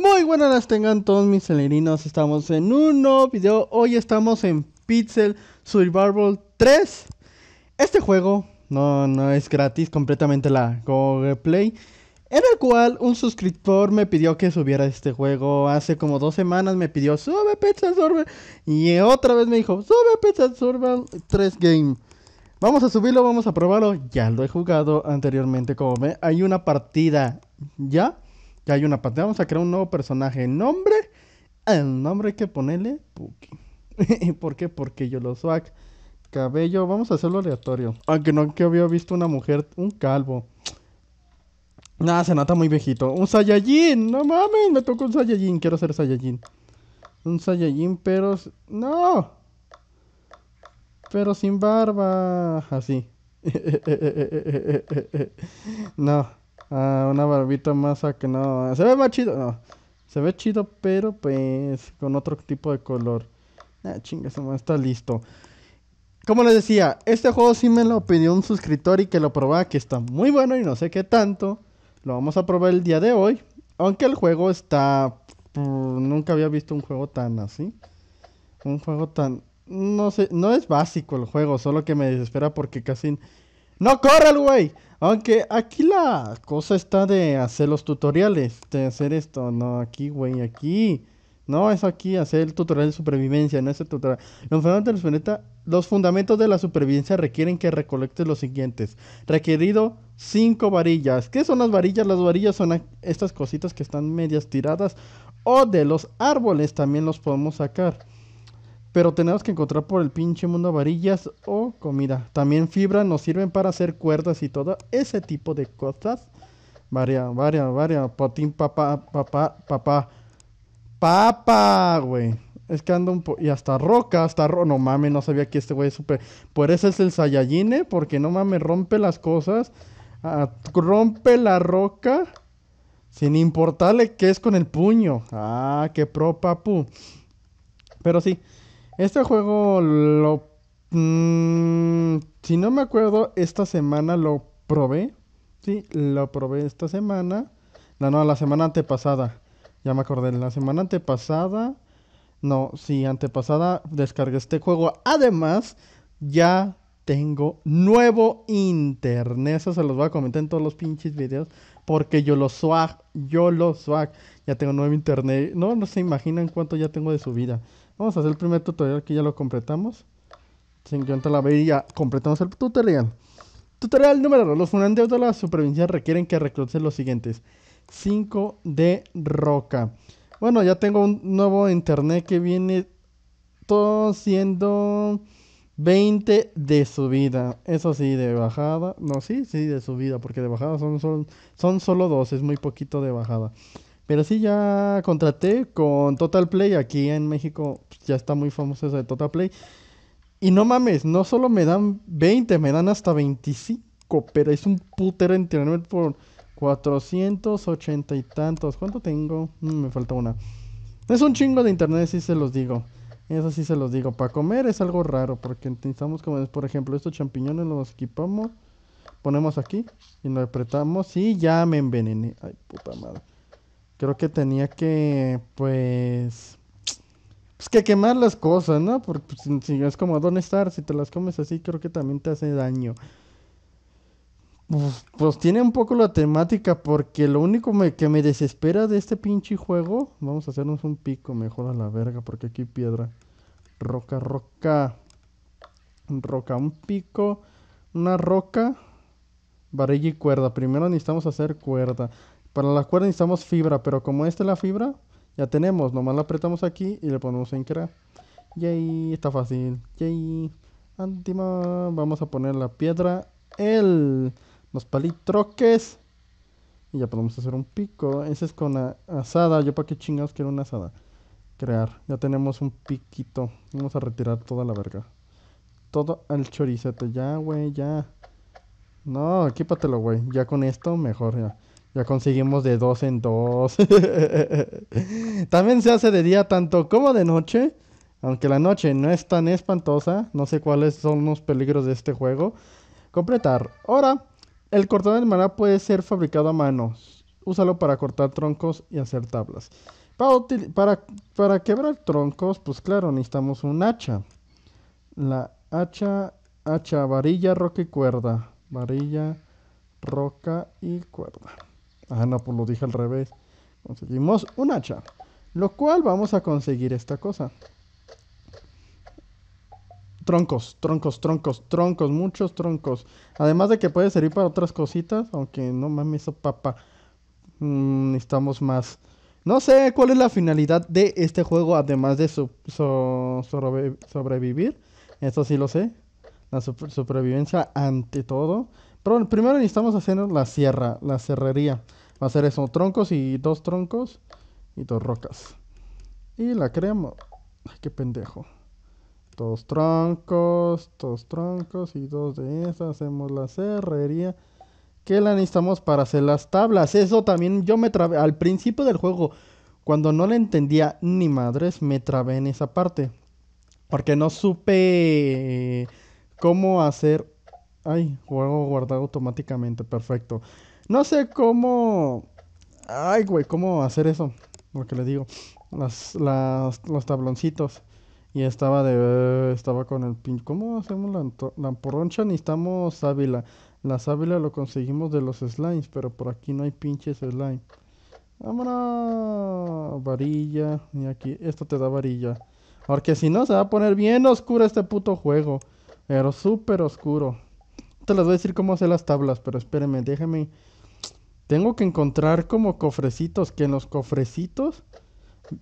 Muy buenas, tengan todos mis celerinos. Estamos en un nuevo video. Hoy estamos en Pixel Survival 3. Este juego no, no es gratis, completamente la Google Play. En el cual un suscriptor me pidió que subiera este juego. Hace como dos semanas me pidió, sube Pizza sorbe. Y otra vez me dijo, sube Pizza absorbe 3 Game. Vamos a subirlo, vamos a probarlo. Ya lo he jugado anteriormente, como ve. Hay una partida, ¿ya? Ya hay una partida. Vamos a crear un nuevo personaje. Nombre. El nombre hay que ponerle Puki. ¿Por qué? Porque yo lo swag. Cabello, vamos a hacerlo aleatorio. Aunque no que había visto una mujer, un calvo. Nah, se nota muy viejito. ¡Un Saiyajin! ¡No mames! Me tocó un Saiyajin. Quiero ser Saiyajin. Un Saiyajin, pero... ¡No! Pero sin barba. Así. no. Ah, una barbita más a que no. Se ve más chido. No. Se ve chido, pero pues con otro tipo de color. Ah, chinga, está listo. Como les decía, este juego sí me lo pidió un suscriptor y que lo probaba, que está muy bueno y no sé qué tanto. Lo vamos a probar el día de hoy. Aunque el juego está... nunca había visto un juego tan así. Un juego tan... No sé, no es básico el juego, solo que me desespera porque casi... ¡No corre el güey! Aunque aquí la cosa está de hacer los tutoriales, de hacer esto. No, aquí, güey, aquí. No, eso aquí, hacer el tutorial de supervivencia, no es el tutorial. Los fundamentos, de fundamentos de la supervivencia requieren que recolectes los siguientes. Requerido cinco varillas. ¿Qué son las varillas? Las varillas son estas cositas que están medias tiradas. O de los árboles también los podemos sacar. Pero tenemos que encontrar por el pinche mundo varillas o comida. También fibra nos sirven para hacer cuerdas y todo ese tipo de cosas. Varia, varia, varia. potín, papá, papá, papá. Papa, güey. Es que anda un po... Y hasta Roca, hasta Roca. No mames, no sabía que este güey es súper... Por eso es el Sayayine porque no mames, rompe las cosas. rompe la roca sin importarle qué es con el puño. Ah, qué pro papu. Pero sí, este juego lo... Mm, si no me acuerdo, esta semana lo probé. Sí, lo probé esta semana. No, no, la semana antepasada. Ya me acordé, la semana antepasada, no, sí, antepasada descargué este juego. Además, ya tengo nuevo internet. Eso se los voy a comentar en todos los pinches videos. Porque yo lo swag, yo lo swag. Ya tengo nuevo internet. No, no se imaginan cuánto ya tengo de subida. Vamos a hacer el primer tutorial que ya lo completamos. Se encuentra la ya Completamos el tutorial. Tutorial número Los funandeos de la supervivencia requieren que recluten los siguientes. 5 de roca. Bueno, ya tengo un nuevo internet que viene todo siendo 20 de subida. Eso sí, de bajada. No, sí, sí, de subida, porque de bajada son, solo dos, es muy poquito de bajada. Pero sí, ya contraté con Total Play. Aquí en México pues, ya está muy famoso eso de Total Play. Y no mames, no solo me dan 20, me dan hasta 25. Pero es un putero internet por 480 y tantos. ¿Cuánto tengo? Mm, me falta una. Es un chingo de internet, sí se los digo. Eso sí se los digo. Para comer es algo raro, porque necesitamos comer. Por ejemplo, estos champiñones los equipamos, ponemos aquí y lo apretamos y ya me envenené. Ay, puta madre. Creo que tenía que, pues... Pues que quemar las cosas, ¿no? Porque pues, si es como dónde estar si te las comes así, creo que también te hace daño. Pues, pues, tiene un poco la temática porque lo único que me desespera de este pinche juego, vamos a hacernos un pico mejor a la verga porque aquí piedra, roca, roca, roca, un pico, una roca, varilla y cuerda. Primero necesitamos hacer cuerda. Para la cuerda necesitamos fibra, pero como esta es la fibra, ya tenemos, nomás la apretamos aquí y le ponemos en Y ahí, está fácil. Yay. Última, vamos a poner la piedra. El los palitroques. Y ya podemos hacer un pico. Ese es con la asada. Yo para qué chingados quiero una asada. Crear. Ya tenemos un piquito. Vamos a retirar toda la verga. Todo el chorizete. Ya, güey, ya. No, equípatelo, güey. Ya con esto, mejor ya. Ya conseguimos de dos en dos. También se hace de día tanto como de noche. Aunque la noche no es tan espantosa. No sé cuáles son los peligros de este juego. Completar. Ahora. El cortador de maná puede ser fabricado a mano. Úsalo para cortar troncos y hacer tablas. Para, para, para quebrar troncos, pues claro, necesitamos un hacha. La hacha, hacha, varilla, roca y cuerda. Varilla, roca y cuerda. Ah, no, pues lo dije al revés. Conseguimos un hacha. Lo cual vamos a conseguir esta cosa troncos, troncos, troncos, troncos, muchos troncos. Además de que puede servir para otras cositas, aunque no mames, papá. Mm, necesitamos más. No sé cuál es la finalidad de este juego, además de su, sobrevivir. Eso sí lo sé. La supervivencia ante todo. Pero primero necesitamos hacer la sierra, la serrería. Va a ser eso, troncos y dos troncos y dos rocas. Y la creamos. Ay, qué pendejo. Dos troncos, dos troncos y dos de esas. Hacemos la cerrería. ¿Qué la necesitamos para hacer las tablas? Eso también yo me trabé. Al principio del juego, cuando no le entendía ni madres, me trabé en esa parte. Porque no supe eh, cómo hacer. Ay, juego guardado automáticamente. Perfecto. No sé cómo. Ay, güey, cómo hacer eso. Lo que le digo. las, los tabloncitos. Y estaba de. Estaba con el pin. ¿Cómo hacemos la, porroncha? Necesitamos sábila. La sábila lo conseguimos de los slimes, pero por aquí no hay pinches slime. Vámonos. Varilla. Y aquí. Esto te da varilla. Porque si no, se va a poner bien oscuro este puto juego. Pero súper oscuro. Te les voy a decir cómo hacer las tablas, pero espérenme, Déjenme... Tengo que encontrar como cofrecitos, que en los cofrecitos.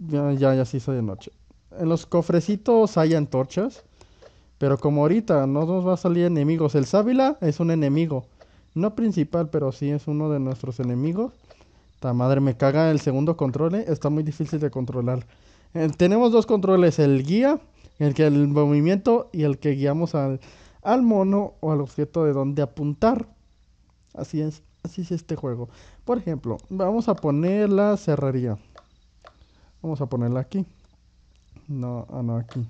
Ya, ya, ya se de noche en los cofrecitos hay antorchas, pero como ahorita no nos va a salir enemigos, el sábila es un enemigo, no principal, pero sí es uno de nuestros enemigos. Ta madre, me caga el segundo control, eh, está muy difícil de controlar. Eh, tenemos dos controles, el guía, el que el movimiento y el que guiamos al, al mono o al objeto de donde apuntar. Así es, así es este juego. Por ejemplo, vamos a poner la cerrería. Vamos a ponerla aquí. No, ah, no, aquí.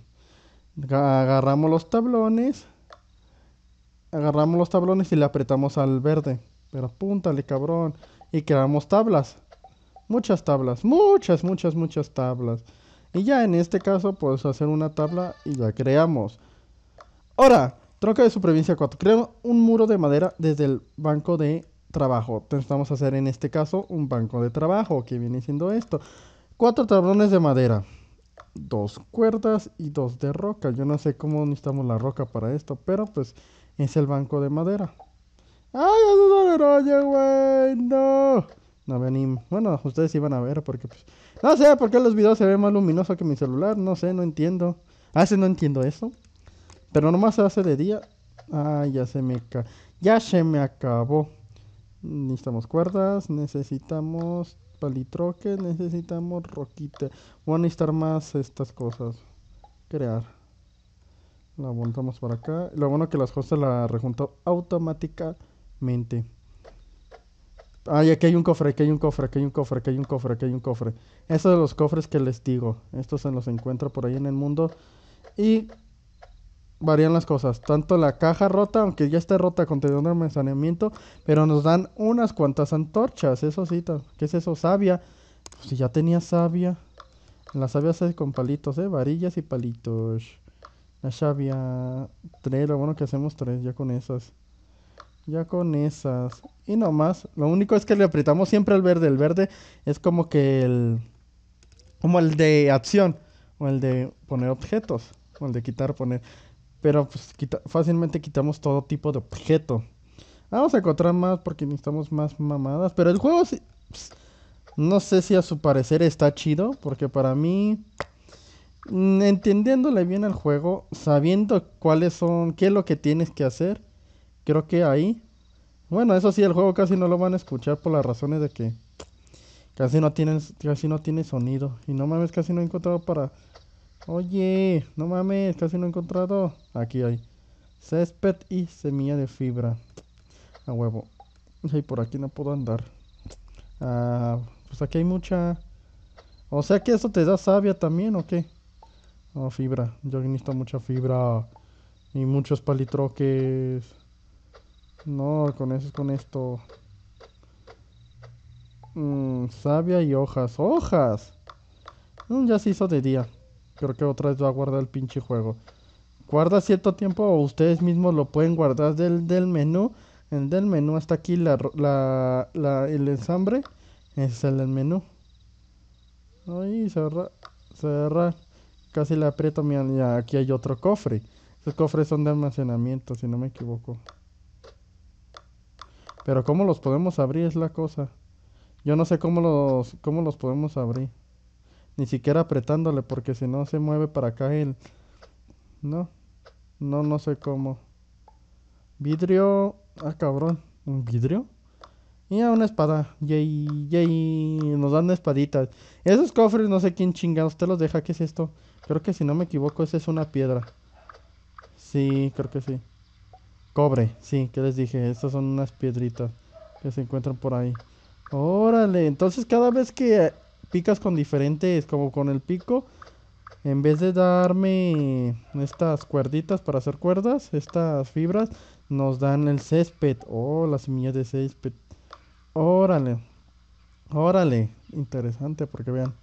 Agarramos los tablones. Agarramos los tablones y le apretamos al verde. Pero apúntale, cabrón. Y creamos tablas. Muchas tablas. Muchas, muchas, muchas tablas. Y ya en este caso, pues hacer una tabla y la creamos. Ahora, Troca de supervivencia 4. Creamos un muro de madera desde el banco de trabajo. a hacer en este caso un banco de trabajo, que viene siendo esto. Cuatro tablones de madera dos cuerdas y dos de roca. Yo no sé cómo necesitamos la roca para esto, pero pues es el banco de madera. ¡Ay, oye, güey! ¡No! No me Bueno, ustedes iban a ver porque pues, No sé por qué los videos se ven más luminosos que mi celular. No sé, no entiendo. A ah, veces no entiendo eso. Pero nomás se hace de día. Ay, ya se me... Ya se me acabó. Necesitamos cuerdas, necesitamos palitroque, necesitamos roquita. Voy a necesitar más estas cosas. Crear. La montamos para acá. Lo bueno que las cosas la rejunto automáticamente. Ay, aquí hay un cofre, aquí hay un cofre, aquí hay un cofre, aquí hay un cofre, aquí hay un cofre. Estos son los cofres que les digo. Estos se los encuentra por ahí en el mundo. Y varían las cosas. Tanto la caja rota, aunque ya esté rota con un almacenamiento, pero nos dan unas cuantas antorchas, eso sí. ¿Qué es eso? Sabia pues, si ya tenía sabia La sabia se hace con palitos, ¿eh? Varillas y palitos. La sabia Tres, lo bueno que hacemos tres ya con esas. Ya con esas. Y no más. Lo único es que le apretamos siempre al verde. El verde es como que el... Como el de acción. O el de poner objetos. O el de quitar, poner pero pues, fácilmente quitamos todo tipo de objeto. Vamos a encontrar más porque necesitamos más mamadas, pero el juego no sé si a su parecer está chido, porque para mí mm, entendiéndole bien al juego, sabiendo cuáles son, qué es lo que tienes que hacer, creo que ahí, bueno, eso sí, el juego casi no lo van a escuchar por las razones de que casi no tienes, casi no tiene sonido. Y no mames, casi no he encontrado para Oye, no mames, casi no he encontrado. Aquí hay. Césped y semilla de fibra. A huevo. Y por aquí no puedo andar. Ah, pues aquí hay mucha... O sea que eso te da savia también, ¿o qué? Oh, fibra. Yo necesito mucha fibra. Y muchos palitroques. No, con eso es con esto. Mmm, savia y hojas. ¡Hojas! Mm, ya se hizo de día. Creo que otra vez va a guardar el pinche juego. Guarda cierto tiempo o ustedes mismos lo pueden guardar del, del menú. en del menú hasta aquí la, la, el ensamble. Es el del menú. Ahí, cerra Cerra Casi la aprieto. Mira, ya, aquí hay otro cofre. Esos cofres son de almacenamiento, si no me equivoco. Pero cómo los podemos abrir es la cosa. Yo no sé cómo los, cómo los podemos abrir ni siquiera apretándole, porque si no se mueve para acá el... No, no, no sé cómo. Vidrio... Ah, cabrón. ¿Un vidrio? Y a una espada. Yay, yay. Nos dan espaditas. Esos cofres no sé quién chingados usted los deja. ¿Qué es esto? Creo que si no me equivoco, esa es una piedra. Sí, creo que sí. Cobre, sí, que les dije. Estas son unas piedritas que se encuentran por ahí. Órale, entonces cada vez que picas con diferentes, como con el pico, en vez de darme estas cuerditas para hacer cuerdas, estas fibras, nos dan el césped. Oh, las semillas de césped. Órale. Órale. Interesante, porque vean.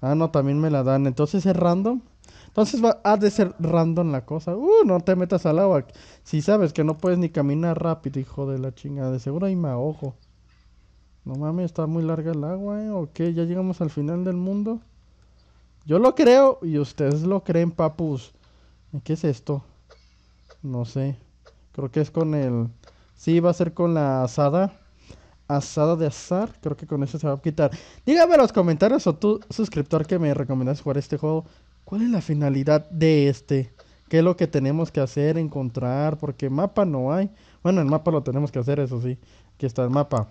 Ah, no, también me la dan. Entonces es random. Entonces va, ha de ser random la cosa. Uh, no te metas al agua. Si sabes que no puedes ni caminar rápido, hijo de la chingada. De seguro ahí me ojo no mames, está muy larga el agua, ¿eh? ¿O qué? ¿Ya llegamos al final del mundo? Yo lo creo y ustedes lo creen, papus. ¿Qué es esto? No sé. Creo que es con el... Sí, va a ser con la asada. Asada de azar. Creo que con eso se va a quitar. Dígame en los comentarios o tú, suscriptor, que me recomiendas jugar este juego. ¿Cuál es la finalidad de este? ¿Qué es lo que tenemos que hacer, encontrar? Porque mapa no hay. Bueno, el mapa lo tenemos que hacer, eso sí. Aquí está el mapa.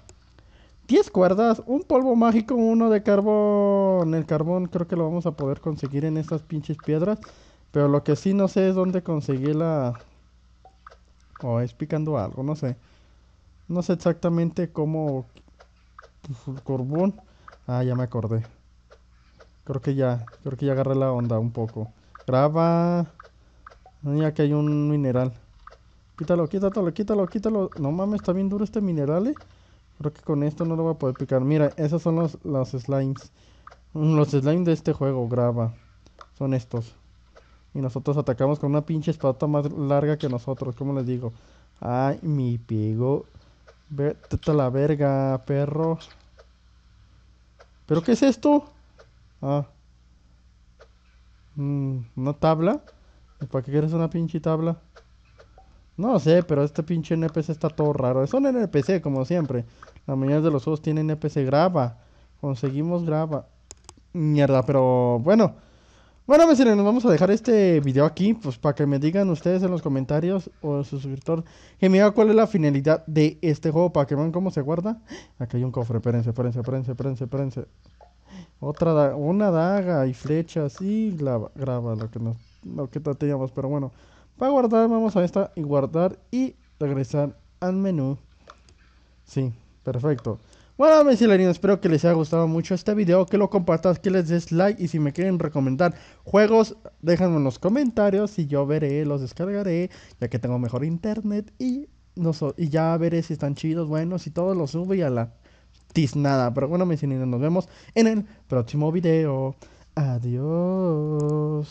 10 cuerdas, un polvo mágico, uno de carbón. El carbón creo que lo vamos a poder conseguir en estas pinches piedras. Pero lo que sí no sé es dónde conseguí la... O oh, es picando algo, no sé. No sé exactamente cómo... Pues, carbón. Ah, ya me acordé. Creo que ya, creo que ya agarré la onda un poco. Graba. Mira que hay un mineral. Quítalo, quítalo, quítalo, quítalo. No mames, está bien duro este mineral, eh. Creo que con esto no lo voy a poder picar. Mira, esos son los, slimes. Mm, los slimes de este juego, graba. Son estos. Y nosotros atacamos con una pinche espada más larga que nosotros, ¿Cómo les digo. Ay, mi pigo. Teta la verga, perro. ¿Pero qué es esto? Ah. Mm, ¿Una tabla? ¿Y para qué quieres una pinche tabla? No sé, pero este pinche NPC está todo raro. Es un NPC, como siempre. La mayoría de los juegos tienen NPC. Graba. Conseguimos graba. Mierda, pero bueno. Bueno, vecinos, nos vamos a dejar este video aquí, pues para que me digan ustedes en los comentarios o suscriptor que me cuál es la finalidad de este juego, para que vean cómo se guarda. Aquí hay un cofre, espérense, espérense, espérense, espérense, espérense. Otra, daga, una daga y flechas y graba, graba lo que, nos, lo que teníamos, pero bueno. Para guardar vamos a esta y guardar y regresar al menú. Sí, perfecto. Bueno, mis espero que les haya gustado mucho este video, que lo compartas, que les des like y si me quieren recomendar juegos, déjenme en los comentarios y yo veré, los descargaré, ya que tengo mejor internet y, no y ya veré si están chidos, buenos y todo lo subo y a la tiznada. Pero bueno, mis nos vemos en el próximo video. Adiós.